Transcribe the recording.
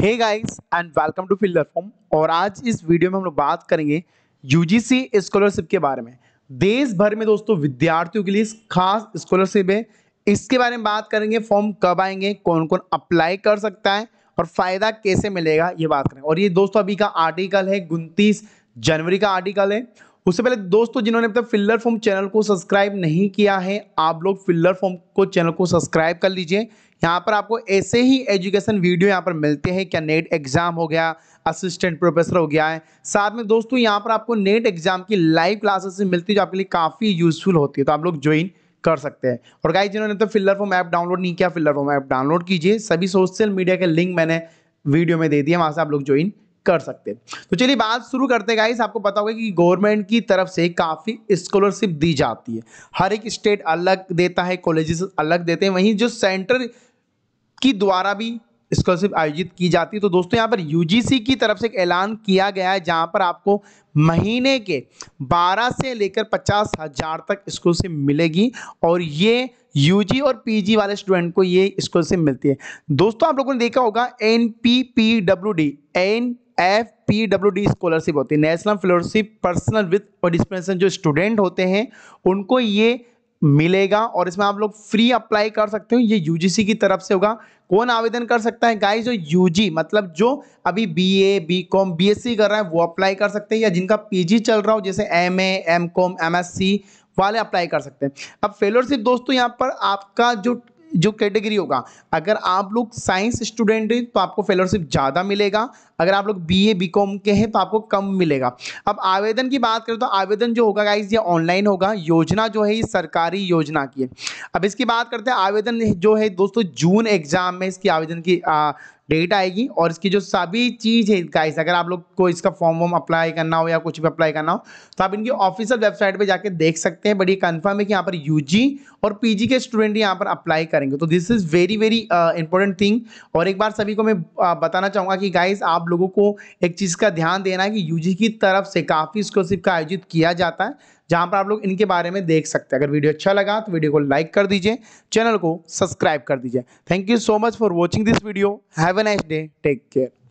hey guys and welcome to fielder form और आज इस वीडियो में हम लोग बात करेंगे यूजीसी स्कॉलरशिप के बारे में देश भर में दोस्तों विद्यार्थियों के लिए खास स्कॉलरशिप है इसके बारे में बात करेंगे फॉर्म कब आएंगे कौन कौन अप्लाई कर सकता है और फ़ायदा कैसे मिलेगा ये बात करें और ये दोस्तों अभी का आर्टिकल है उनतीस जनवरी का आर्टिकल है उससे पहले दोस्तों जिन्होंने अब तक फिल्लर फॉर्म चैनल को सब्सक्राइब नहीं किया है आप लोग फिल्लर फॉर्म को चैनल को सब्सक्राइब कर लीजिए यहाँ पर आपको ऐसे ही एजुकेशन वीडियो यहाँ पर मिलते हैं क्या नेट एग्जाम हो गया असिस्टेंट प्रोफेसर हो गया है साथ में दोस्तों यहाँ पर आपको नेट एग्जाम की लाइव क्लासेस मिलती है जो आपके लिए काफ़ी यूजफुल होती है तो आप लोग ज्वाइन कर सकते हैं और गाइस जिन्होंने तो फिल्लर फॉर्म ऐप डाउनलोड नहीं किया फिल्लर फॉर्म ऐप डाउनलोड कीजिए सभी सोशल मीडिया के लिंक मैंने वीडियो में दे दिया वहाँ से आप लोग ज्वाइन कर सकते हैं तो चलिए बात शुरू करते हैं गाइस आपको पता होगा कि गवर्नमेंट की तरफ से काफ़ी स्कॉलरशिप दी जाती है हर एक स्टेट अलग देता है कॉलेजेस अलग देते हैं वहीं जो सेंटर की द्वारा भी स्कॉलरशिप आयोजित की जाती है तो दोस्तों यहाँ पर यूजीसी की तरफ से एक ऐलान किया गया है जहाँ पर आपको महीने के 12 से लेकर पचास हज़ार तक स्कॉलरशिप मिलेगी और ये यूजी और पीजी वाले स्टूडेंट को ये स्कॉलरशिप मिलती है दोस्तों आप लोगों ने देखा होगा N P P W D N F P W D scholarship होती है national fellowship personal with participation जो स्टूडेंट होते हैं उनको ये मिलेगा और इसमें आप लोग फ्री अप्लाई कर सकते हो ये यूजीसी की तरफ से होगा कौन आवेदन कर सकता है गाइस जो यूजी मतलब जो अभी बीए बीकॉम बीएससी कर रहा है वो अप्लाई कर सकते हैं या जिनका पीजी चल रहा हो जैसे एमए एमकॉम एमएससी वाले अप्लाई कर सकते हैं अब फेलोरशिप दोस्तों यहाँ पर आपका जो जो कैटेगरी होगा अगर आप लोग साइंस स्टूडेंट हैं तो आपको फेलोशिप ज़्यादा मिलेगा अगर आप लोग बी ए बी कॉम के हैं तो आपको कम मिलेगा अब आवेदन की बात करें तो आवेदन जो होगा गाइज ये ऑनलाइन होगा योजना जो है ये सरकारी योजना की है अब इसकी बात करते हैं आवेदन जो है दोस्तों जून एग्जाम में इसकी आवेदन की डेट आएगी और इसकी जो सभी चीज़ है गाइस अगर आप लोग को इसका फॉर्म वॉर्म अप्लाई करना हो या कुछ भी अप्लाई करना हो तो आप इनकी ऑफिशियल वेबसाइट पे जाके देख सकते हैं बट ये कन्फर्म है कि यहाँ पर यूजी और पीजी के स्टूडेंट यहाँ पर अप्लाई करेंगे तो this is very very important thing और एक बार सभी को मैं uh, बताना चाहूँगा कि गाइज आप लोगों को एक चीज़ का ध्यान देना है कि यू की तरफ से काफ़ी स्कॉलरशिप का आयोजित किया जाता है जहां पर आप लोग इनके बारे में देख सकते हैं अगर वीडियो अच्छा लगा तो वीडियो को लाइक कर दीजिए चैनल को सब्सक्राइब कर दीजिए thank you so much for watching this video have a nice day take care